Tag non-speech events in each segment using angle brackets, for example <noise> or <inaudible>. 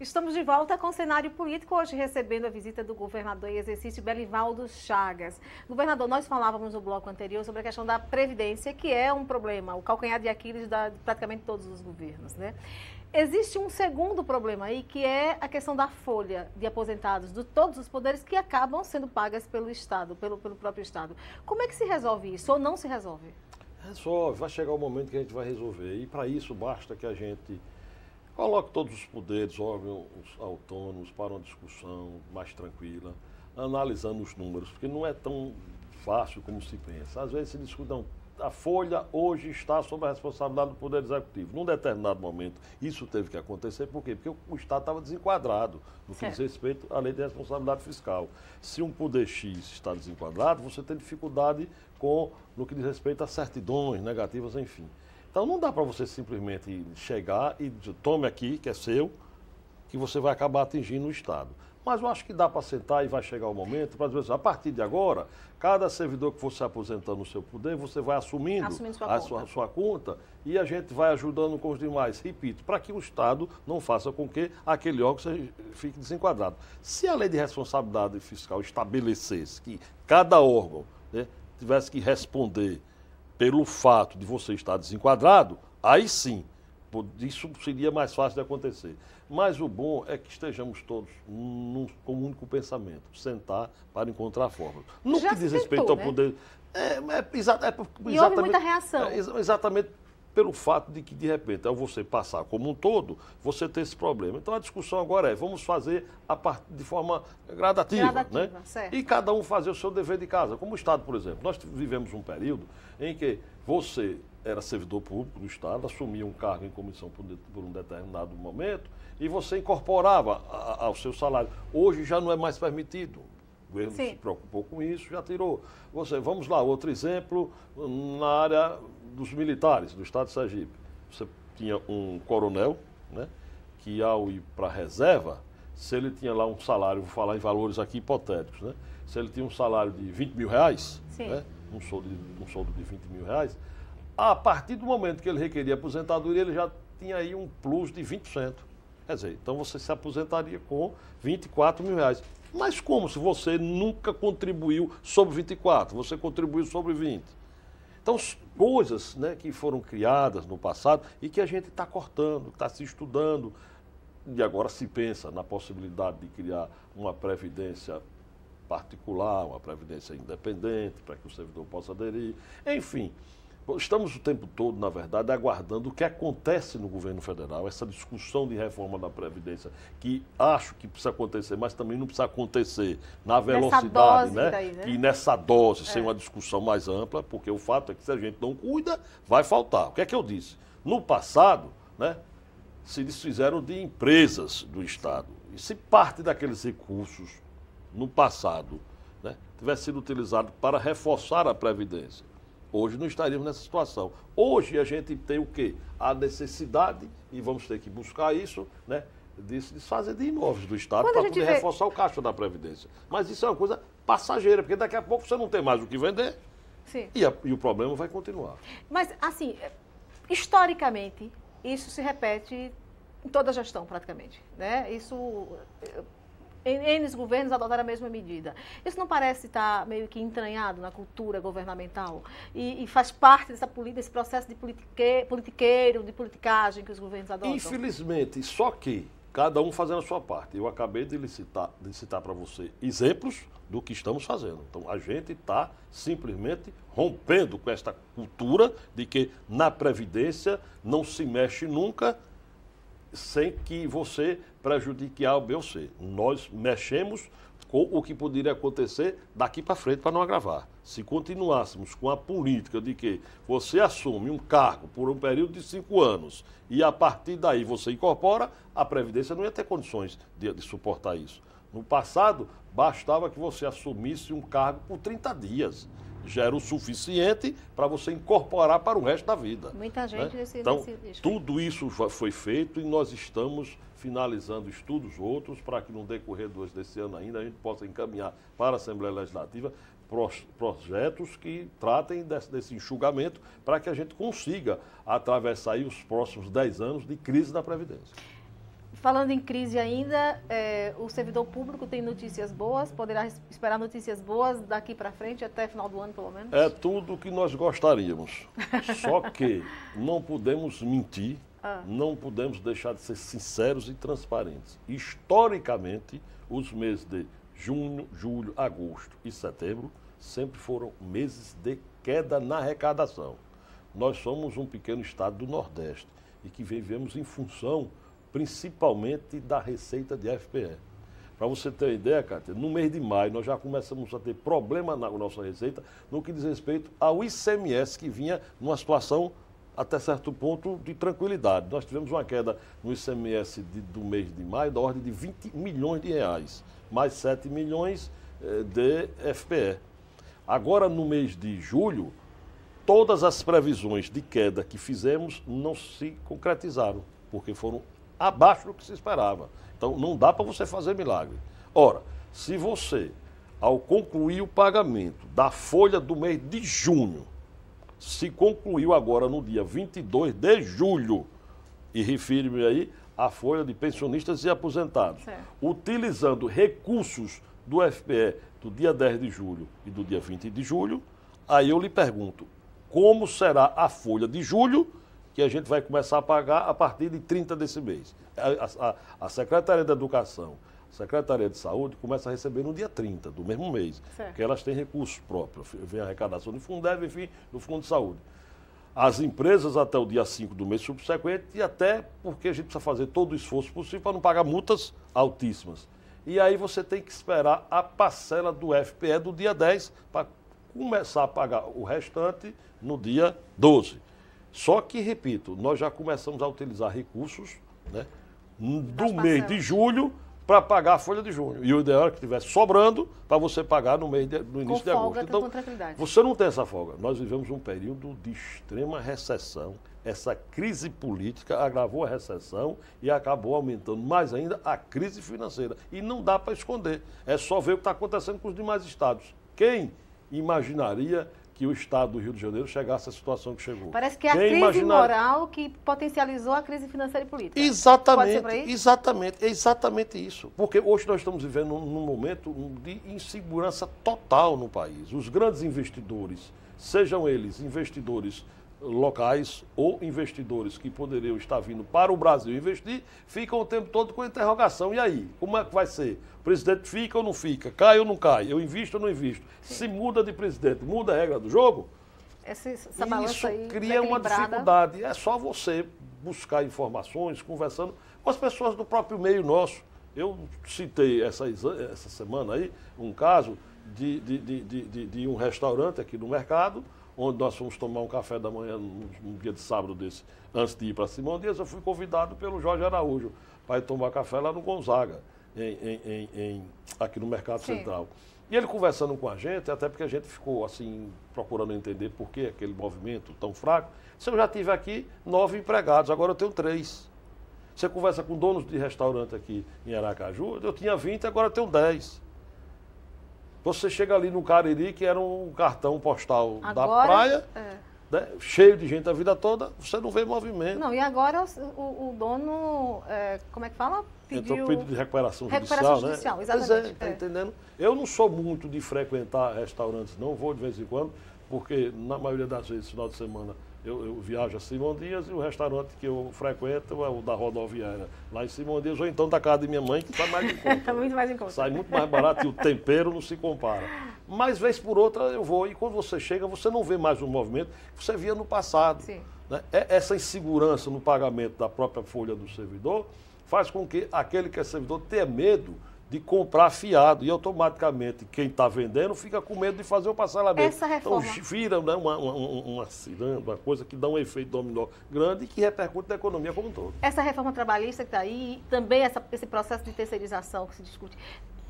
Estamos de volta com o cenário político, hoje recebendo a visita do governador em exercício Belivaldo Chagas. Governador, nós falávamos no bloco anterior sobre a questão da Previdência, que é um problema, o calcanhar de Aquiles de praticamente todos os governos, né? Existe um segundo problema aí, que é a questão da folha de aposentados de todos os poderes que acabam sendo pagas pelo Estado, pelo, pelo próprio Estado. Como é que se resolve isso ou não se resolve? Resolve, vai chegar o momento que a gente vai resolver. E para isso basta que a gente Coloque todos os poderes, órgãos autônomos, para uma discussão mais tranquila, analisando os números, porque não é tão fácil como se pensa. Às vezes se discute, a Folha hoje está sob a responsabilidade do Poder Executivo. Num determinado momento, isso teve que acontecer, por quê? Porque o Estado estava desenquadrado no que é. diz respeito à lei de responsabilidade fiscal. Se um poder X está desenquadrado, você tem dificuldade com no que diz respeito a certidões negativas, enfim. Então não dá para você simplesmente chegar e dizer, tome aqui, que é seu, que você vai acabar atingindo o Estado. Mas eu acho que dá para sentar e vai chegar o momento para dizer, assim, a partir de agora, cada servidor que for se aposentando no seu poder, você vai assumindo, assumindo sua a Sua, sua, conta e a gente vai ajudando com os demais. Repito, para que o Estado não faça com que aquele órgão fique desenquadrado. Se a lei de responsabilidade fiscal estabelecesse que cada órgão né, tivesse que responder pelo fato de você estar desenquadrado, aí sim, isso seria mais fácil de acontecer. Mas o bom é que estejamos todos num, com um único pensamento, sentar para encontrar formas. No Já que diz respeito tentou, ao né? poder. É, é, é, é, e houve muita reação. É, exatamente pelo fato de que, de repente, ao você passar como um todo, você tem esse problema. Então, a discussão agora é, vamos fazer a part... de forma gradativa. Né? gradativa né? Certo. E cada um fazer o seu dever de casa. Como o Estado, por exemplo. Nós vivemos um período em que você era servidor público do Estado, assumia um cargo em comissão por, por um determinado momento e você incorporava a, ao seu salário. Hoje já não é mais permitido. O governo Sim. se preocupou com isso, já tirou. Você, vamos lá, outro exemplo, na área dos militares do Estado de Sergipe. Você tinha um coronel, né, que ao ir para a reserva, se ele tinha lá um salário, vou falar em valores aqui hipotéticos, né, se ele tinha um salário de 20 mil reais, né, um, soldo de, um soldo de 20 mil reais, a partir do momento que ele requeria aposentadoria, ele já tinha aí um plus de 20%. Quer dizer, então você se aposentaria com 24 mil reais. Mas como se você nunca contribuiu sobre 24, você contribuiu sobre 20? Então, coisas né, que foram criadas no passado e que a gente está cortando, está se estudando, e agora se pensa na possibilidade de criar uma previdência particular, uma previdência independente, para que o servidor possa aderir. Enfim, Estamos o tempo todo, na verdade, aguardando o que acontece no governo federal, essa discussão de reforma da Previdência, que acho que precisa acontecer, mas também não precisa acontecer na velocidade, né? Daí, né? E nessa dose, é. sem uma discussão mais ampla, porque o fato é que se a gente não cuida, vai faltar. O que é que eu disse? No passado, né, se desfizeram de empresas do Estado. E se parte daqueles recursos no passado né, tivesse sido utilizado para reforçar a Previdência Hoje não estaríamos nessa situação. Hoje a gente tem o quê? A necessidade, e vamos ter que buscar isso, né? De se desfazer de imóveis do Estado para poder vê... reforçar o caixa da Previdência. Mas isso é uma coisa passageira, porque daqui a pouco você não tem mais o que vender e, a, e o problema vai continuar. Mas, assim, historicamente, isso se repete em toda a gestão, praticamente. Né? Isso N governos adotaram a mesma medida. Isso não parece estar tá meio que entranhado na cultura governamental e, e faz parte dessa, desse processo de politique, politiqueiro, de politicagem que os governos adotam? Infelizmente, só que cada um fazendo a sua parte. Eu acabei de citar, de citar para você exemplos do que estamos fazendo. Então, a gente está simplesmente rompendo com esta cultura de que na Previdência não se mexe nunca sem que você prejudique A, B ou C. Nós mexemos com o que poderia acontecer daqui para frente para não agravar. Se continuássemos com a política de que você assume um cargo por um período de cinco anos e a partir daí você incorpora, a Previdência não ia ter condições de, de suportar isso. No passado, bastava que você assumisse um cargo por 30 dias já era o suficiente para você incorporar para o resto da vida. Muita né? gente né? nesse, então, nesse Tudo isso foi feito e nós estamos finalizando estudos outros para que no decorrer desse ano ainda a gente possa encaminhar para a Assembleia Legislativa projetos que tratem desse, desse enxugamento para que a gente consiga atravessar os próximos 10 anos de crise da Previdência. Falando em crise ainda, é, o servidor público tem notícias boas? Poderá esperar notícias boas daqui para frente, até final do ano, pelo menos? É tudo o que nós gostaríamos. <laughs> Só que não podemos mentir, ah. não podemos deixar de ser sinceros e transparentes. Historicamente, os meses de junho, julho, agosto e setembro sempre foram meses de queda na arrecadação. Nós somos um pequeno estado do Nordeste e que vivemos em função principalmente da receita de FPE. Para você ter uma ideia, Cátia, no mês de maio nós já começamos a ter problema na nossa receita no que diz respeito ao ICMS, que vinha numa situação até certo ponto de tranquilidade. Nós tivemos uma queda no ICMS de, do mês de maio da ordem de 20 milhões de reais, mais 7 milhões eh, de FPE. Agora, no mês de julho, todas as previsões de queda que fizemos não se concretizaram, porque foram abaixo do que se esperava. Então não dá para você fazer milagre. Ora, se você, ao concluir o pagamento da folha do mês de junho, se concluiu agora no dia 22 de julho, e refiro-me aí à folha de pensionistas e aposentados, certo. utilizando recursos do FPE do dia 10 de julho e do dia 20 de julho, aí eu lhe pergunto, como será a folha de julho que a gente vai começar a pagar a partir de 30 desse mês. A, a, a Secretaria da Educação, a Secretaria de Saúde começa a receber no dia 30 do mesmo mês, certo. porque elas têm recursos próprios, vem a arrecadação do Fundeb, enfim, do Fundo de Saúde. As empresas até o dia 5 do mês subsequente e até porque a gente precisa fazer todo o esforço possível para não pagar multas altíssimas. E aí você tem que esperar a parcela do FPE do dia 10 para começar a pagar o restante no dia 12. Só que, repito, nós já começamos a utilizar recursos né, do mês de julho para pagar a folha de junho. E o ideal é que estivesse sobrando para você pagar no, mês de, no início de agosto. Então, você não tem essa folga. Nós vivemos um período de extrema recessão. Essa crise política agravou a recessão e acabou aumentando mais ainda a crise financeira. E não dá para esconder. É só ver o que está acontecendo com os demais estados. Quem imaginaria que o Estado do Rio de Janeiro chegasse à situação que chegou. Parece que é a Quem crise imaginaria... moral que potencializou a crise financeira e política. Exatamente, exatamente, exatamente isso. Porque hoje nós estamos vivendo num momento de insegurança total no país. Os grandes investidores, sejam eles investidores locais ou investidores que poderiam estar vindo para o Brasil investir ficam o tempo todo com interrogação. E aí? Como é que vai ser? O presidente fica ou não fica? Cai ou não cai? Eu invisto ou não invisto? Se muda de presidente, muda a regra do jogo? Essa, essa isso cria uma dificuldade. É só você buscar informações, conversando com as pessoas do próprio meio nosso. Eu citei essa, essa semana aí um caso de, de, de, de, de um restaurante aqui no mercado onde nós fomos tomar um café da manhã num dia de sábado desse, antes de ir para Simão Dias, eu fui convidado pelo Jorge Araújo para ir tomar café lá no Gonzaga, em, em, em, aqui no Mercado Sim. Central. E ele conversando com a gente, até porque a gente ficou assim, procurando entender por que aquele movimento tão fraco. Se eu já tive aqui nove empregados, agora eu tenho três. Você conversa com donos de restaurante aqui em Aracaju, eu tinha 20, agora eu tenho 10. Você chega ali no Cariri, que era um cartão postal agora, da praia, é. né? cheio de gente a vida toda, você não vê movimento. Não, e agora o, o dono, é, como é que fala? Pediu... Entrou pedido de recuperação judicial, recuperação judicial né? Judicial, exatamente. Pois é, tá é. entendendo? Eu não sou muito de frequentar restaurantes, não vou de vez em quando porque na maioria das vezes, final de semana, eu, eu viajo a Simão Dias e o restaurante que eu frequento é o da rodoviária, lá em Simão Dias, ou então da casa de minha mãe, que está mais em conta. <laughs> Tá muito mais em conta. Sai muito mais barato e o tempero não se compara. Mas, vez por outra, eu vou e quando você chega, você não vê mais o movimento que você via no passado. Sim. Né? É essa insegurança no pagamento da própria folha do servidor faz com que aquele que é servidor tenha medo de comprar fiado. E automaticamente quem está vendendo fica com medo de fazer o parcelamento. Essa reforma. Então vira né, uma, uma, uma, uma, coisa que dá um efeito dominó grande e que repercute na economia como um todo. Essa reforma trabalhista que está aí, e também essa, esse processo de terceirização que se discute,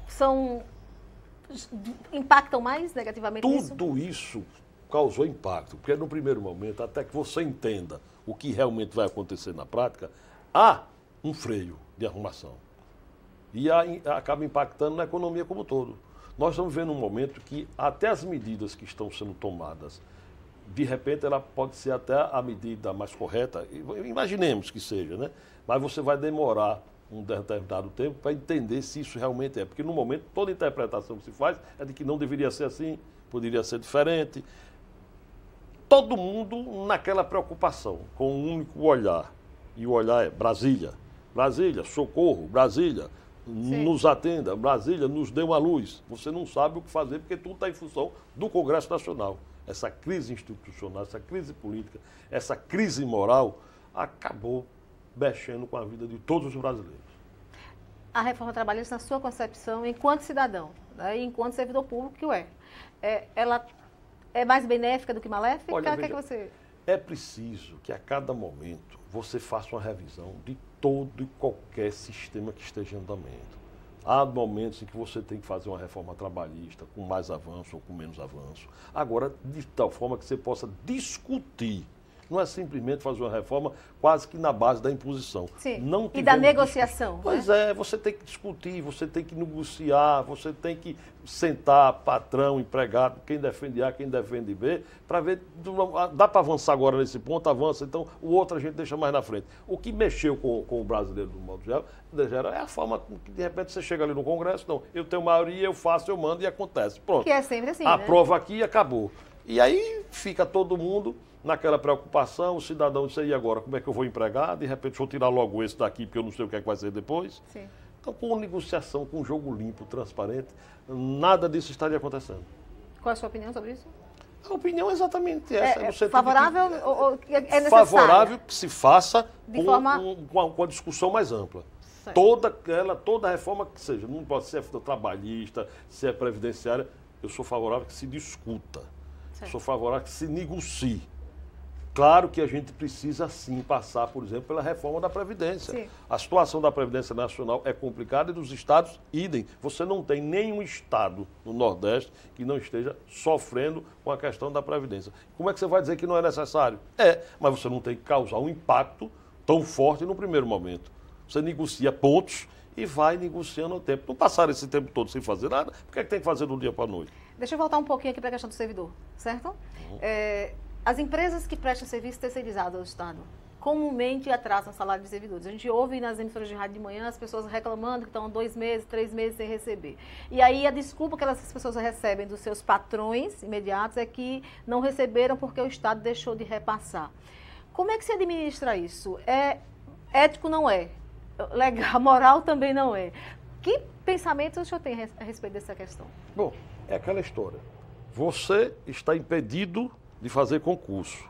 são. impactam mais negativamente Tudo isso, isso causou impacto, porque no primeiro momento, até que você entenda o que realmente vai acontecer na prática, há um freio de arrumação e a, acaba impactando na economia como um todo. Nós estamos vendo um momento que até as medidas que estão sendo tomadas, de repente ela pode ser até a medida mais correta, imaginemos que seja, né? Mas você vai demorar um determinado tempo para entender se isso realmente é. Porque no momento toda interpretação que se faz é de que não deveria ser assim, poderia ser diferente. Todo mundo naquela preocupação, com um único olhar. E o olhar é Brasília, Brasília, socorro, Brasília, nos atenda, Brasília nos dê uma luz. Você não sabe o que fazer porque tudo está em função do Congresso Nacional. Essa crise institucional, essa crise política, essa crise moral acabou mexendo com a vida de todos os brasileiros. A reforma trabalhista, na sua concepção, enquanto cidadão, né, enquanto servidor público que é, é, ela é mais benéfica do que maléfica? Olha, é veja, que você... É preciso que a cada momento você faça uma revisão de todo e qualquer sistema que esteja em andamento. Há momentos em que você tem que fazer uma reforma trabalhista com mais avanço ou com menos avanço. Agora, de tal forma que você possa discutir não é simplesmente fazer uma reforma quase que na base da imposição. Sim. Não e da negociação. Discussão. Né? Pois é, você tem que discutir, você tem que negociar, você tem que sentar patrão, empregado, quem defende A, quem defende B, para ver, dá para avançar agora nesse ponto, avança, então o outro a gente deixa mais na frente. O que mexeu com, com o brasileiro, do modo geral, é a forma que, de repente, você chega ali no Congresso, não, eu tenho maioria, eu faço, eu mando e acontece. Pronto. Que é sempre assim, Aprova né? aqui e acabou. E aí fica todo mundo naquela preocupação, o cidadão disse, e agora, como é que eu vou empregar? De repente, vou tirar logo esse daqui, porque eu não sei o que, é que vai ser depois. Sim. Então, com negociação, com jogo limpo, transparente, nada disso estaria acontecendo. Qual é a sua opinião sobre isso? A opinião é exatamente essa. É, é favorável que, ou é, é necessário? Favorável que se faça com, forma... um, uma, discussão mais ampla. Toda ela, toda reforma que seja, não pode ser trabalhista, se é previdenciária, eu sou favorável que se discuta. Sou favorável que se negocie. Claro que a gente precisa sim passar, por exemplo, pela reforma da Previdência. Sim. A situação da Previdência Nacional é complicada e dos estados, idem. Você não tem nenhum estado no Nordeste que não esteja sofrendo com a questão da Previdência. Como é que você vai dizer que não é necessário? É, mas você não tem que causar um impacto tão forte no primeiro momento. Você negocia pontos e vai negociando o tempo. Não passaram esse tempo todo sem fazer nada, por que, é que tem que fazer do dia para a noite? Deixa eu voltar um pouquinho aqui para a questão do servidor, certo? Uhum. É as empresas que prestam serviço terceirizado ao Estado comumente atrasam o salário dos servidores. A gente ouve nas emissoras de rádio de manhã as pessoas reclamando que estão dois meses, três meses sem receber. E aí a desculpa que essas pessoas recebem dos seus patrões imediatos é que não receberam porque o Estado deixou de repassar. Como é que se administra isso? É ético não é, legal, <laughs> moral também não é. Que pensamentos o senhor tem a respeito dessa questão? Bom, é aquela história. Você está impedido de fazer concurso,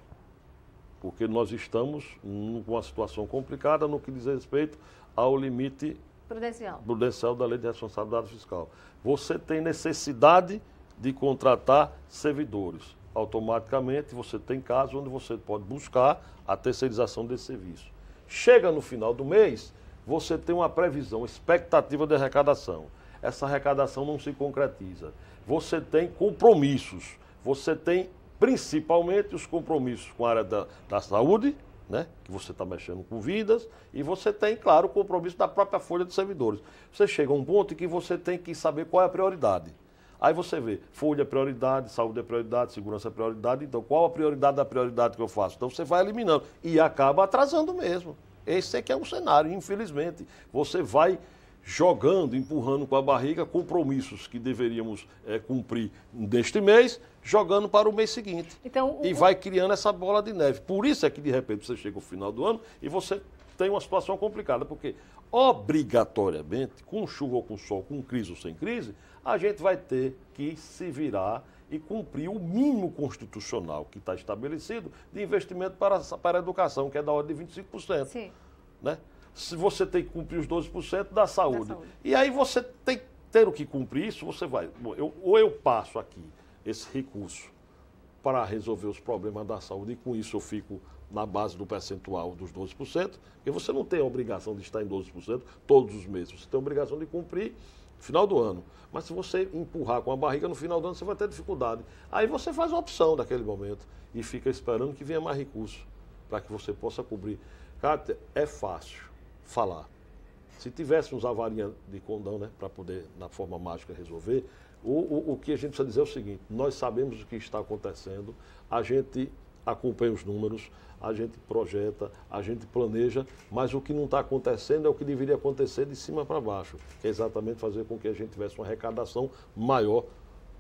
porque nós estamos com uma situação complicada no que diz respeito ao limite prudencial, prudencial da Lei de Responsabilidade Fiscal. Você tem necessidade de contratar servidores. Automaticamente você tem casos onde você pode buscar a terceirização desse serviço. Chega no final do mês, você tem uma previsão, expectativa de arrecadação. Essa arrecadação não se concretiza. Você tem compromissos, você tem principalmente os compromissos com a área da, da saúde, né? que você está mexendo com vidas, e você tem, claro, o compromisso da própria folha de servidores. Você chega a um ponto em que você tem que saber qual é a prioridade. Aí você vê, folha é prioridade, saúde é prioridade, segurança é prioridade, então qual a prioridade da prioridade que eu faço? Então você vai eliminando e acaba atrasando mesmo. Esse é que é o cenário, infelizmente. Você vai jogando, empurrando com a barriga compromissos que deveríamos é, cumprir deste mês, jogando para o mês seguinte. Então, o... E vai criando essa bola de neve. Por isso é que, de repente, você chega ao final do ano e você tem uma situação complicada, porque obrigatoriamente, com chuva ou com sol, com crise ou sem crise, a gente vai ter que se virar e cumprir o mínimo constitucional que está estabelecido de investimento para, para a educação, que é da ordem de 25%. Sim. Né? se você tem que cumprir os 12% da saúde. da saúde. E aí você tem que ter o que cumprir isso, você vai. eu, ou eu passo aqui esse recurso para resolver os problemas da saúde e com isso eu fico na base do percentual dos 12%, e você não tem a obrigação de estar em 12% todos os meses, você tem a obrigação de cumprir no final do ano. Mas se você empurrar com a barriga no final do ano, você vai ter dificuldade. Aí você faz a opção naquele momento e fica esperando que venha mais recurso para que você possa cobrir. Cátia, é fácil falar. Se tivéssemos a varinha de condão, né, para poder, na forma mágica, resolver, o, o, o que a gente precisa dizer é o seguinte: nós sabemos o que está acontecendo, a gente acompanha os números, a gente projeta, a gente planeja, mas o que não está acontecendo é o que deveria acontecer de cima para baixo, que é exatamente fazer com que a gente tivesse uma arrecadação maior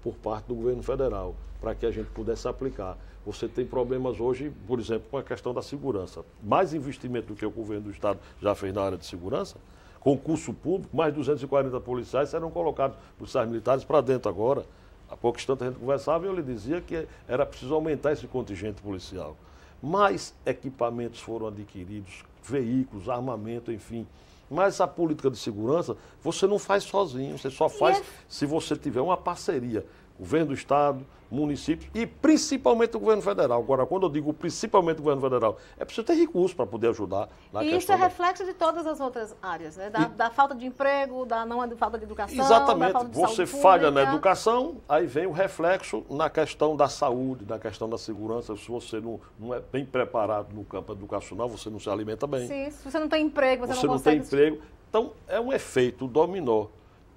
por parte do governo federal, para que a gente pudesse aplicar. Você tem problemas hoje, por exemplo, com a questão da segurança. Mais investimento do que o governo do Estado já fez na área de segurança, concurso público, mais 240 policiais serão colocados, policiais militares, para dentro agora. Há pouco instante a gente conversava e eu lhe dizia que era preciso aumentar esse contingente policial. Mais equipamentos foram adquiridos, veículos, armamento, enfim. Mas a política de segurança você não faz sozinho, você só faz é se você tiver uma parceria governo do Estado, municípios e principalmente o governo federal. Agora, quando eu digo principalmente o governo federal, é preciso ter recursos para poder ajudar na E isso é reflexo de todas as outras áreas, né? Da, e... da, falta de emprego, da não falta de educação. Exatamente. Da Você falha pública. na educação, aí vem o reflexo na questão da saúde, na questão da segurança. Se você não, não é bem preparado no campo educacional, você não se alimenta bem. Sim, se você não tem emprego, você, você não consegue... Você não tem emprego. Então, é um efeito dominó.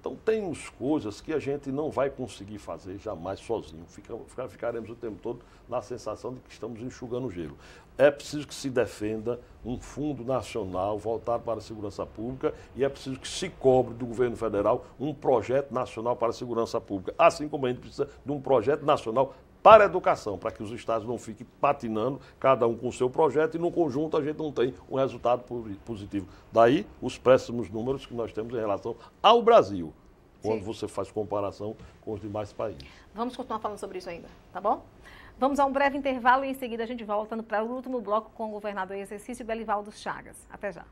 Então, tem uns coisas que a gente não vai conseguir fazer jamais sozinho. Fica, ficaremos o tempo todo na sensação de que estamos enxugando gelo é preciso que se defenda um fundo nacional voltado para a segurança pública e é preciso que se cobre do governo federal um projeto nacional para a segurança pública, assim como a gente precisa de um projeto nacional para a educação, para que os estados não fiquem patinando, cada um com o seu projeto, e no conjunto a gente não tem um resultado positivo. Daí os péssimos números que nós temos em relação ao Brasil, quando Sim. você faz comparação com os demais países. Vamos continuar falando sobre isso ainda, tá bom? Vamos a um breve intervalo e em seguida a gente volta para o último bloco com o governador em exercício, Belivaldo Chagas. Até já.